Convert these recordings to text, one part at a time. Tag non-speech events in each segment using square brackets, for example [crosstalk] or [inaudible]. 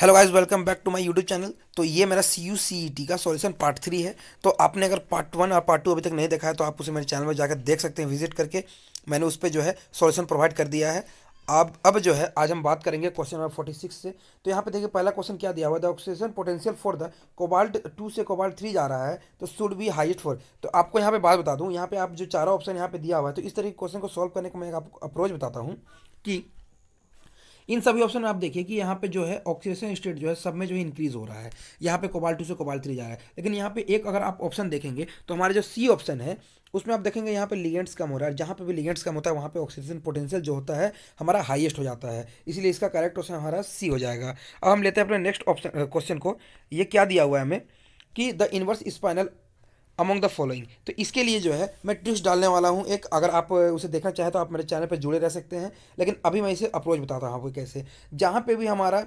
hello guys welcome back to my YouTube channel तो ये मेरा C U C E T का solution part three है तो आपने अगर पार्ट वन और पार्ट टू अभी तक नहीं देखा है तो आप उसे मेरे चैनल में जाकर देख सकते हैं विजिट करके मैंने उस पर जो है सॉल्यूशन प्रोवाइड कर दिया है अब अब जो है आज हम बात करेंगे क्वेश्चन नंबर फोर्टी सिक्स से तो यहाँ पे देखिए पहला क्वेश्चन क्या दिया हुआ the oxygen potential for the cobalt two से कोबाल्ट थ्री जा रहा है तो शुड बी हाइस्ट फॉर तो आपको यहाँ पे बात बता दूँ यहाँ पे आप जो चारों ऑप्शन यहाँ पे दिया हुआ है तो इस तरह के क्वेश्चन को सॉल्व करने का मैं आपको अप्रोच बताता हूँ कि इन सभी ऑप्शन में आप देखिए कि यहाँ पे जो है ऑक्सीडेशन स्टेट जो है सब में जो है इंक्रीज हो रहा है यहाँ पे कोबाल टू से कोबाल थ्री जा रहा है लेकिन यहाँ पे एक अगर आप ऑप्शन देखेंगे तो हमारे जो सी ऑप्शन है उसमें आप देखेंगे यहाँ पे लिगेंट्स कम हो रहा है जहाँ पे भी लिगेंट्स कम होता है वहाँ पे ऑक्सीजन पोटेंशियल जो होता है हमारा हाईएस्ट हो जाता है इसलिए इसका करेक्ट ऑप्शन हमारा सी हो जाएगा अब हम लेते हैं अपने नेक्स्ट ऑप्शन क्वेश्चन को ये क्या दिया हुआ है हमें कि the inverse spinel among the following तो इसके लिए जो है मैं ट्रिक्स डालने वाला हूँ एक अगर आप उसे देखना चाहें तो आप मेरे चैनल पर जुड़े रह सकते हैं लेकिन अभी मैं इसे अप्रोच बताता हूँ आपको कैसे जहाँ पे भी हमारा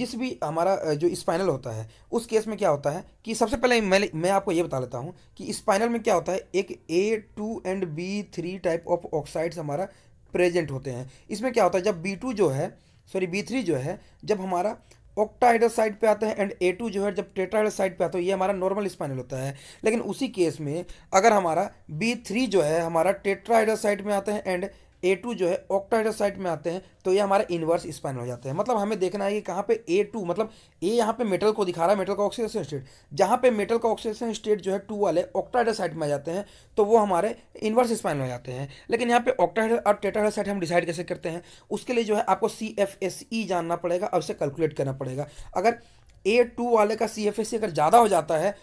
जिस भी हमारा जो स्पाइनल होता है उस केस में क्या होता है कि सबसे पहले मैं मैं आपको ये बता लेता हूँ कि स्पाइनल में क्या होता है एक A two and B three type of oxides हमारा प्रेजेंट होते हैं इसमें क्या होता है जब बी टू जो है सॉरी बी थ्री जो है जब हमारा ऑक्टाहाइड्रल साइड पे आते हैं एंड ए टू जो है जब टेट्राइडस साइड पे आता है ये हमारा नॉर्मल स्पाइनल होता है लेकिन उसी केस में अगर हमारा बी थ्री जो है हमारा टेट्राहाइड्रल साइड में आता है एंड ए टू जो है ऑक्टाइडोसाइट में आते हैं तो ये हमारे इनवर्स स्पाइन हो जाते हैं मतलब हमें देखना है कि कहाँ पे ए टू मतलब ए यहाँ पे मेटल को दिखा रहा है मेटल का ऑक्सीडेशन स्टेट जहाँ पे मेटल का ऑक्सीडेशन स्टेट जो है टू वाले ऑक्टाइडोसाइट में आ जाते हैं तो वो हमारे इनवर्स स्पाइन हो जाते हैं लेकिन यहाँ पे ऑक्टाइड और टेटाइडोसाइट हम डिसाइड कैसे करते हैं उसके लिए जो है आपको सी एफ एस ई जानना पड़ेगा और उसे कैलकुलेट करना पड़ेगा अगर ए टू वाले का सी एफ एस अगर ज़्यादा हो जाता है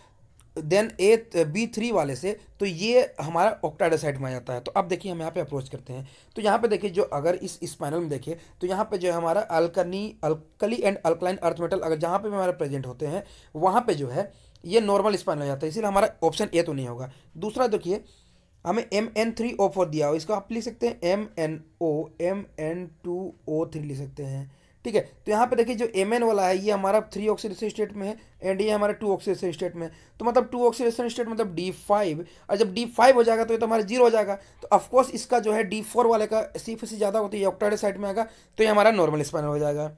देन ए बी थ्री वाले से तो ये हमारा साइड में आ जाता है तो अब देखिए हम यहाँ पे अप्रोच करते हैं तो यहाँ पे देखिए जो अगर इस स्पाइनल में देखिए तो यहाँ पे जो है हमारा अल्कनी alkali and alkaline earth metal अगर जहाँ पे भी हमारे प्रेजेंट होते हैं वहाँ पे जो है ये नॉर्मल स्पाइनल हो जाता है इसीलिए हमारा ऑप्शन ए तो नहीं होगा दूसरा देखिए हमें M N three O four दिया हो इसको आप लिख सकते हैं M N O M N two O three लिख सकते हैं ठीक है तो यहाँ पे देखिए जो एम वाला है ये हमारा थ्री ऑक्सीडेशन स्टेट में है एंड ये हमारा टू ऑक्सीडेशन स्टेट में तो मतलब टू ऑक्सीडेशन स्टेट मतलब डी फाइव और जब डी फाइव हो जाएगा तो ये तो हमारा जीरो हो जाएगा तो ऑफकोर्स इसका जो है डी फोर वाले का सीफ से ज़्यादा होती है ऑक्टाइड साइड में आएगा तो ये हमारा नॉर्मल स्पाइनल हो जाएगा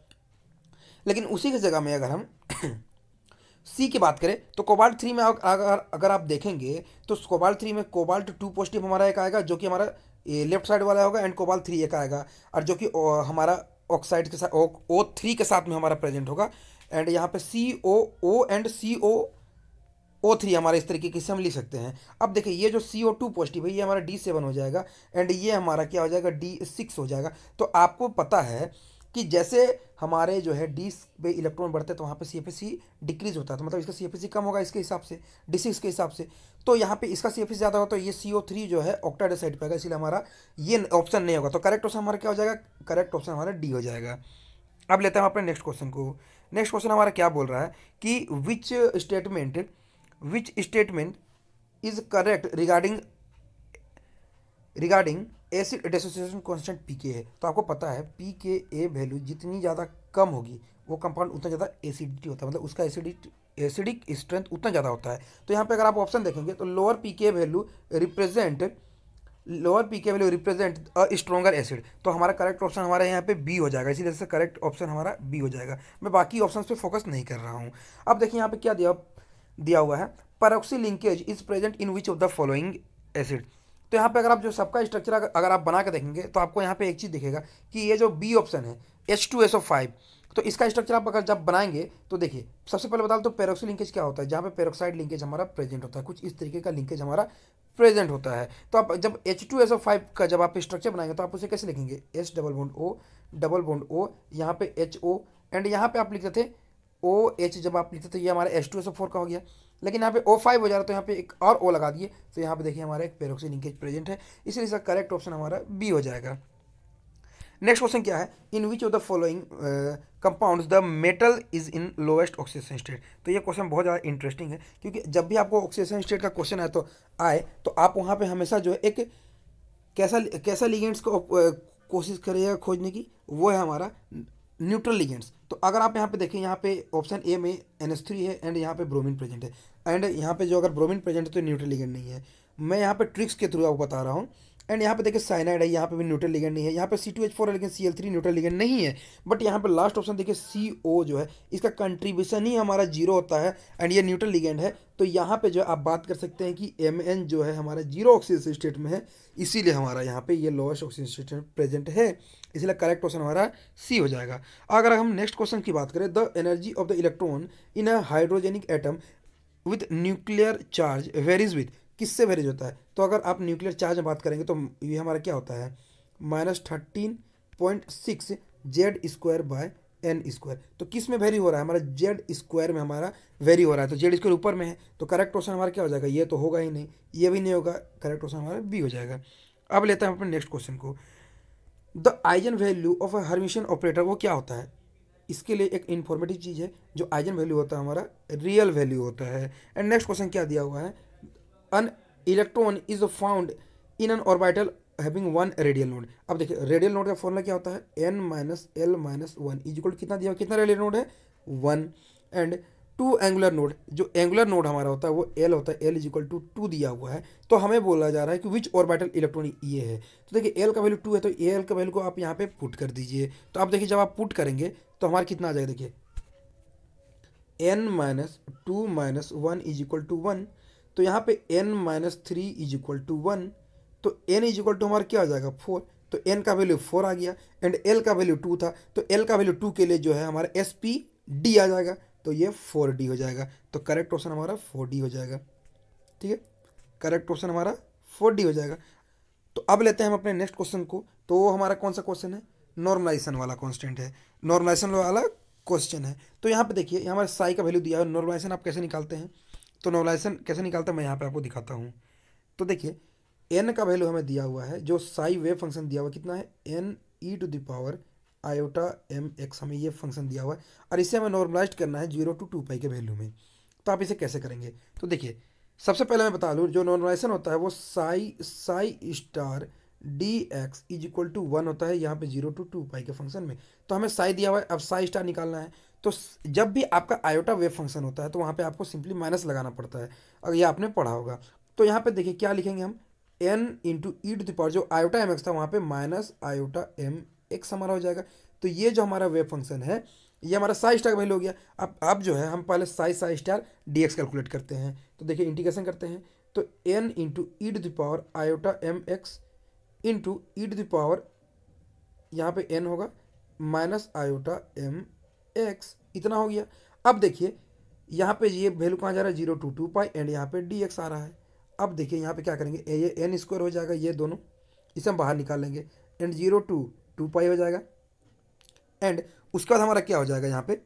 लेकिन उसी की जगह में अगर हम सी [coughs] की बात करें तो कोबाल्ट थ्री में अगर अगर आप देखेंगे तो कोबाल्ट थ्री में कोबाल्ट टू पॉजिटिव हमारा एक आएगा जो कि हमारा लेफ्ट साइड वाला होगा एंड कोबाल्ट थ्री एक आएगा और जो कि हमारा ऑक्साइड के साथ ओ थ्री के साथ में हमारा प्रेजेंट होगा एंड यहाँ पे सी ओ ओ and C O O three हमारा इस तरीके से हम लिख सकते हैं अब देखिए ये जो सी ओ टू पॉजिटिव है ये हमारा डी सेवन हो जाएगा एंड ये हमारा क्या हो जाएगा डी सिक्स हो जाएगा तो आपको पता है कि जैसे हमारे जो है डी पे इलेक्ट्रॉन बढ़ते तो वहाँ पे सी एफ सी डिक्रीज होता है तो मतलब इसका सी एफ सी कम होगा इसके हिसाब से डी सिक्स के हिसाब से तो यहाँ पे इसका सी एफ सी ज़्यादा होगा तो ये सी ओ थ्री जो है ऑक्टाइड साइड पर आएगा इसलिए हमारा ये ऑप्शन नहीं होगा तो करेक्ट ऑप्शन हमारा क्या हो जाएगा करेक्ट ऑप्शन हमारा डी हो जाएगा अब लेते हैं अपने नेक्स्ट क्वेश्चन को नेक्स्ट क्वेश्चन हमारा क्या बोल रहा है कि which statement which statement is correct regarding regarding acid dissociation constant P K है तो आपको पता है पी के ए वैल्यू जितनी ज़्यादा कम होगी वो कंपाउंड उतना ज़्यादा एसिडिटी होता है मतलब उसका एसिडिटी एसिडिक स्ट्रेंथ उतना ज़्यादा होता है तो यहाँ पे अगर आप ऑप्शन देखेंगे तो lower P K value represent lower P K value represent a stronger acid तो हमारा करेक्ट ऑप्शन हमारा यहाँ पे बी हो जाएगा इसी तरह से करेक्ट ऑप्शन हमारा बी हो जाएगा मैं बाकी ऑप्शन पे फोकस नहीं कर रहा हूँ अब देखिए यहाँ पे क्या दिया दिया हुआ है peroxy linkage is present in which of the following acid तो यहाँ पे अगर आप जो सबका स्ट्रक्चर अगर आप बना के देखेंगे तो आपको यहाँ पे एक चीज़ दिखेगा कि ये जो बी ऑप्शन है H two S O five तो इसका स्ट्रक्चर आप अगर जब बनाएंगे तो देखिए सबसे पहले बता तो पेरोक्सो लिंकेज क्या होता है जहाँ पे पेरोक्साइड लिंकेज हमारा प्रेजेंट होता है कुछ इस तरीके का लिंकेज हमारा प्रेजेंट होता है तो आप जब H two S O five का जब आप स्ट्रक्चर बनाएंगे तो आप उसे कैसे लिखेंगे H double bond O double bond O यहाँ पे एच ओ एंड यहाँ पे आप लिखते थे ओ एच जब आप लिखते तो ये हमारा एच टू एस फोर का हो गया लेकिन यहाँ पे ओ फाइव हो जा रहा है तो यहाँ पे एक और ओ लगा दिए तो यहाँ पे देखिए हमारा एक पेरोक्सी लिंकेज प्रेजेंट है इसलिए इसका करेक्ट ऑप्शन हमारा बी हो जाएगा नेक्स्ट क्वेश्चन क्या है in which of the following compounds the metal is in lowest oxygen state तो ये क्वेश्चन बहुत ज़्यादा इंटरेस्टिंग है क्योंकि जब भी आपको ऑक्सीजन स्टेट का क्वेश्चन आए तो आए तो आप वहाँ पर हमेशा जो है एक कैसा कैसा लिगेंट्स को uh, कोशिश करिएगा खोजने की वो है हमारा न्यूट्रल लिगेंट्स तो अगर आप यहाँ पे देखें यहाँ पे ऑप्शन ए में एन थ्री है एंड यहाँ पे ब्रोमीन प्रेजेंट है एंड यहाँ पे जो अगर ब्रोमीन प्रेजेंट है तो न्यूट्रल लिगेंड नहीं है मैं यहाँ पे ट्रिक्स के थ्रू आपको बता रहा हूँ एंड यहाँ पे देखिए साइनाइड है यहाँ पे भी न्यूट्रल लिगेंड नहीं है यहाँ पे सी टू एच फोर है लेकिन C L three neutral ligand नहीं है बट यहाँ पे लास्ट ऑप्शन देखिए सी ओ जो है इसका कंट्रीब्यूशन ही हमारा जीरो होता है एंड ये न्यूट्रल लिगेंड है तो यहाँ पे जो है आप बात कर सकते हैं कि एम एन जो है हमारा जीरो ऑक्सीजन स्टेट में है इसीलिए हमारा यहाँ पे ये लोएस्ट ऑक्सीजन स्टेट प्रेजेंट है इसलिए करेक्ट क्वेश्चन हमारा सी हो जाएगा अगर हम नेक्स्ट क्वेश्चन की बात करें the energy of the electron in a hydrogenic atom with nuclear charge varies with किससे वेरीज होता है तो अगर आप न्यूक्लियर चार्ज में बात करेंगे तो ये हमारा क्या होता है minus thirteen point six Z square by N square तो किस में वेरी हो रहा है हमारा जेड स्क्वायर में हमारा वेरी हो रहा है तो जेड स्क्वायर ऊपर में है तो करेक्ट क्वेश्चन हमारा क्या हो जाएगा ये तो होगा ही नहीं ये भी नहीं होगा करेक्ट क्वेश्चन हमारा बी हो जाएगा अब लेते हैं अपने नेक्स्ट क्वेश्चन को the eigen value of a hermitian operator वो क्या होता है इसके लिए एक इन्फॉर्मेटिव चीज़ है जो आइजन वैल्यू होता है हमारा रियल वैल्यू होता है एंड नेक्स्ट क्वेश्चन क्या दिया हुआ है an electron is found in an orbital having one radial node अब देखिए रेडियल नोड का फॉर्मूला क्या होता है N minus L minus one is equal कितना दिया हुआ कितना रेडियल नोड है one and two angular node जो एंगुलर नोड हमारा होता है वो एल होता है L is equal to two दिया हुआ है तो हमें बोला जा रहा है कि विच ऑर्बिटल इलेक्ट्रॉनिक ये है तो देखिए एल का वैल्यू टू है तो ए एल का वैल्यू को आप यहाँ पे पुट कर दीजिए तो आप देखिए जब आप पुट करेंगे तो हमारा कितना आ जाएगा देखिए N minus two minus one is equal to one तो यहाँ पे N minus three is equal to one तो एन इज इक्वल टू हमारा क्या आ जाएगा फोर तो एन का वैल्यू फोर आ गया एंड एल का वैल्यू टू था तो एल का वैल्यू टू के लिए जो है हमारा एस पी डी आ जाएगा तो ये फोर डी हो जाएगा तो करेक्ट ऑप्शन हमारा फोर डी हो जाएगा ठीक है करेक्ट ऑप्शन हमारा फोर डी हो जाएगा तो अब लेते हैं हम अपने नेक्स्ट क्वेश्चन को तो हमारा कौन सा क्वेश्चन है नॉर्मलाइजेशन वाला कॉन्स्टेंट है नॉर्मलाइजेशन वाला क्वेश्चन है तो यहाँ पे देखिए हमारे साई का वैल्यू दिया है नॉर्मलाइजेशन आप कैसे निकालते हैं तो नॉर्मलाइजेशन कैसे निकालते हैं मैं यहाँ पे आपको दिखाता हूँ तो देखिए एन का वैल्यू हमें दिया हुआ है जो साई वेव फंक्शन दिया हुआ कितना है N E to the power iota M X हमें ये फंक्शन दिया हुआ है और इसे हमें नॉर्मलाइज करना है जीरो टू टू पाई के वैल्यू में तो आप इसे कैसे करेंगे तो देखिए सबसे पहले मैं बता लूँ जो नॉर्मलाइजेशन होता है वो psi psi star D X is equal to one होता है यहाँ पे जीरो टू टू पाई के फंक्शन में तो हमें साई दिया हुआ है अब साई स्टार निकालना है तो जब भी आपका आयोटा वेव फंक्शन होता है तो वहाँ पे आपको सिंपली माइनस लगाना पड़ता है अगर ये आपने पढ़ा होगा तो यहाँ पे देखिए क्या लिखेंगे हम N into E to the power जो आयोटा एम एक्स था वहाँ पे माइनस आयोटा एम एक हमारा हो जाएगा तो ये जो हमारा वेब फंक्शन है ये हमारा साइज स्टार वैल्यू हो गया अब अब जो है हम पहले psi psi star D calculate करते हैं तो देखिए इंटीग्रेशन करते हैं तो N into E to the power iota M X into E to the power यहाँ पे एन होगा माइनस आयोटा एम एक्स इतना हो गया अब देखिए यहाँ पे ये वैल्यू कहाँ जा रहा है zero to two pi and यहाँ पे डी आ रहा है अब देखिए यहाँ पे क्या करेंगे ये एन स्क्वायर हो जाएगा ये दोनों इसे हम बाहर निकाल लेंगे and zero to two pi हो जाएगा एंड उसके बाद हमारा क्या हो जाएगा यहाँ पे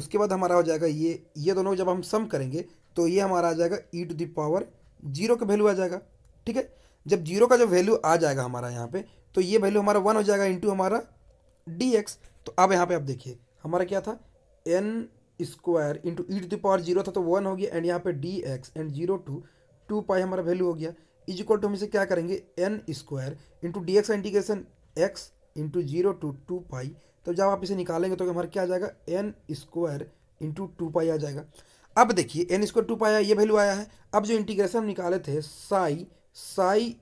उसके बाद हमारा हो जाएगा ये ये दोनों जब हम सम करेंगे तो ये हमारा आ जाएगा ई टू दावर जीरो का वैल्यू आ जाएगा ठीक है जब जीरो का जो वैल्यू आ जाएगा हमारा यहाँ पे तो ये वैल्यू हमारा वन हो जाएगा इंटू हमारा डी एक्स तो अब यहाँ पे आप देखिए हमारा क्या था N square into E to the power zero था तो वन हो गया एंड यहाँ पे D X and zero to two pi हमारा वैल्यू हो गया इज इक्वल टू हम इसे क्या करेंगे N square into D X integration X into zero to two pi तो जब आप इसे निकालेंगे तो हमारा क्या आ जाएगा N square into two pi आ जाएगा अब देखिए एन स्क्वायर टू पाई ये वैल्यू आया है अब जो इंटीग्रेशन हम निकाले थे psi psi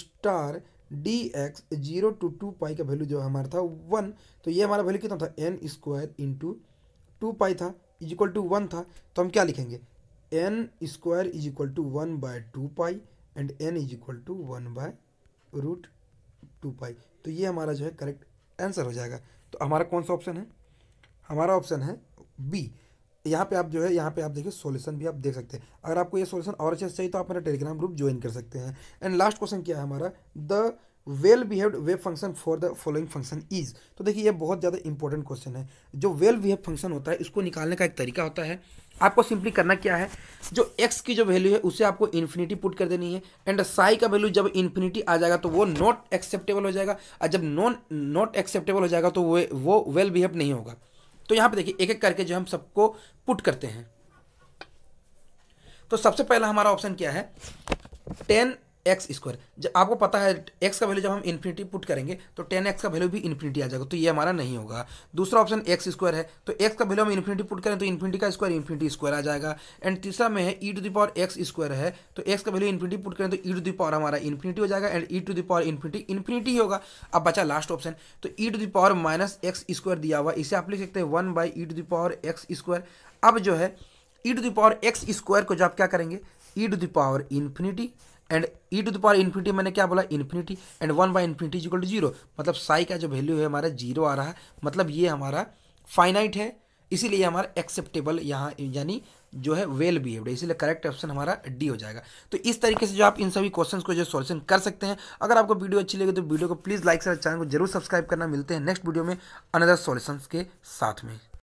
star D X zero to two pi का वैल्यू जो हमारा था वन तो ये हमारा वैल्यू कितना था N square into two pi था इज इक्वल टू वन था तो हम क्या लिखेंगे N square is equal to one by two pi and N is equal to one by root two pi तो ये हमारा जो है करेक्ट आंसर हो जाएगा तो हमारा कौन सा ऑप्शन है हमारा ऑप्शन है बी यहाँ पे आप जो है यहाँ पे आप देखिए सॉल्यूशन भी आप देख सकते हैं अगर आपको ये सॉल्यूशन और अच्छे से चाहिए तो आप मेरा टेलीग्राम ग्रुप ज्वाइन कर सकते हैं एंड लास्ट क्वेश्चन क्या है हमारा the well behaved wave function for the following function is तो देखिए ये बहुत ज़्यादा इंपॉर्टेंट क्वेश्चन है जो वेल बिहेव फंक्शन होता है इसको निकालने का एक तरीका होता है आपको सिंपली करना क्या है जो x की जो वैल्यू है उसे आपको इन्फिनिटी पुट कर देनी है एंड साई का वैल्यू जब इन्फिनिटी आ जाएगा तो वो नॉट एक्सेप्टेबल हो जाएगा और जब नॉन नॉट एक्सेप्टेबल हो जाएगा तो वो वो वेल बिहेव नहीं होगा तो यहाँ पे देखिए एक एक करके जो हम सबको पुट करते हैं तो सबसे पहला हमारा ऑप्शन क्या है टेन एक्स स्क्वायर जब आपको पता है एक्स का वैल्यू जब हम इन्फिनिटी पुट करेंगे तो टेन एक्स का वैल्यू भी इन्फिनिटी आ जाएगा तो ये हमारा नहीं होगा दूसरा ऑप्शन एक्स स्क्वायर है तो एक्स का वैल्यू हम इन्फिनिटी पुट करें तो इन्फिनिटी का स्क्वायर इन्फिनिटी स्क्वायर आ जाएगा एंड तीसरा में है E to the power X square है तो एक्स का वैल्यू इन्फिनिटी पुट करें तो ई टू दी पावर हमारा इन्फिनिटी हो जाएगा and E to the power infinity infinity होगा अब बचा लास्ट ऑप्शन तो E to the power minus X square दिया हुआ इसे आप लिख सकते हैं one by E to the power X square अब जो है E to the power X square को जब क्या करेंगे E to the power infinity and E to the power infinity मैंने क्या बोला infinity and one by infinity equal to zero मतलब साई का जो वैल्यू है हमारा जीरो आ रहा है मतलब ये हमारा फाइनाइट है इसीलिए हमारा एक्सेप्टेबल यहाँ यानी जो है वेल बिहेव्ड है इसीलिए करेक्ट ऑप्शन हमारा डी हो जाएगा तो इस तरीके से जो आप इन सभी क्वेश्चन को जो सॉल्यूशन कर सकते हैं अगर आपको वीडियो अच्छी लगे तो वीडियो को प्लीज़ लाइक से चैनल को जरूर सब्सक्राइब करना मिलते हैं नेक्स्ट वीडियो में अनदर सॉल्यूशंस के साथ में